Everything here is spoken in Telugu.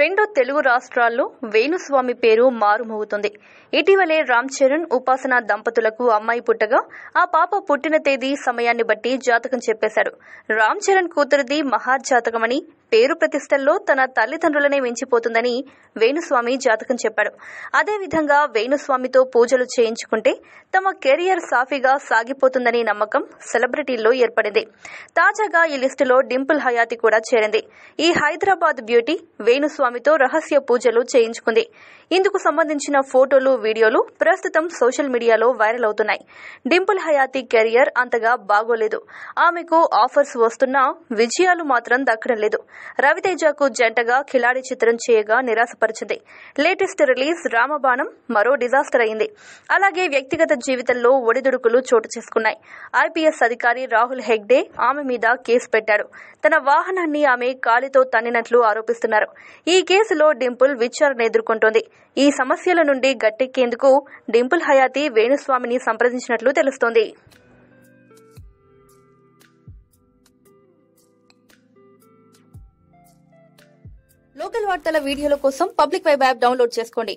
రెండు తెలుగు రాష్ట్రాల్లో వేణుస్వామి పేరు మారుమోగుతుంది ఇటీవలే రామ్ చరణ్ ఉపాసన దంపతులకు అమ్మాయి పుట్టగా ఆ పాప పుట్టిన తేదీ సమయాన్ని బట్టి జాతకం చెప్పేశారు రామ్ చరణ్ కూతురిది మహాజాతకమని పేరు ప్రతిష్టల్లో తన తల్లిదండ్రులనే మించిపోతుందని వేణుస్వామి జాతకం చెప్పాడు అదేవిధంగా వేణుస్వామితో పూజలు చేయించుకుంటే తమ కెరియర్ సాఫీగా సాగిపోతుందని నమ్మకం సెలబ్రిటీల్లో ఏర్పడింది తాజాగా ఈ లిస్టులో డింపుల్ హయాతి కూడా చేరింది ఈ హైదరాబాద్ బ్యూటీ వేణుస్వామితో రహస్య పూజలు చేయించుకుంది ఇందుకు సంబంధించిన ఫోటోలు వీడియోలు ప్రస్తుతం సోషల్ మీడియాలో వైరల్ అవుతున్నాయి డింపుల్ హయాతి కెరియర్ అంతగా బాగోలేదు ఆమెకు ఆఫర్స్ వస్తున్నా విజయాలు మాత్రం దక్కడం లేదు రవితేజకు జంటగా ఖిలాడి చిత్రం చేయగా నిరాశపరిచింది లేటెస్ట్ రిలీజ్ రామబాణం మరో డిజాస్టర్ అయింది అలాగే వ్యక్తిగత జీవితంలో ఒడిదుడుకులు చోటు చేసుకున్నాయి ఐపీఎస్ అధికారి రాహుల్ హెగ్డే ఆమె మీద కేసు పెట్టాడు తన వాహనాన్ని ఆమె కాలితో తన్నినట్లు ఆరోపిస్తున్నారు ఈ కేసులో డింపుల్ విచారణ ఎదుర్కొంటోంది ఈ సమస్యల నుండి గట్టెక్కేందుకు డింపుల్ హయాతి వేణుస్వామిని సంప్రదించినట్లు తెలుస్తోంది లోకల్ వార్తల వీడియోల కోసం పబ్లిక్ వైబ్ యాప్ డౌన్లోడ్ చేసుకోండి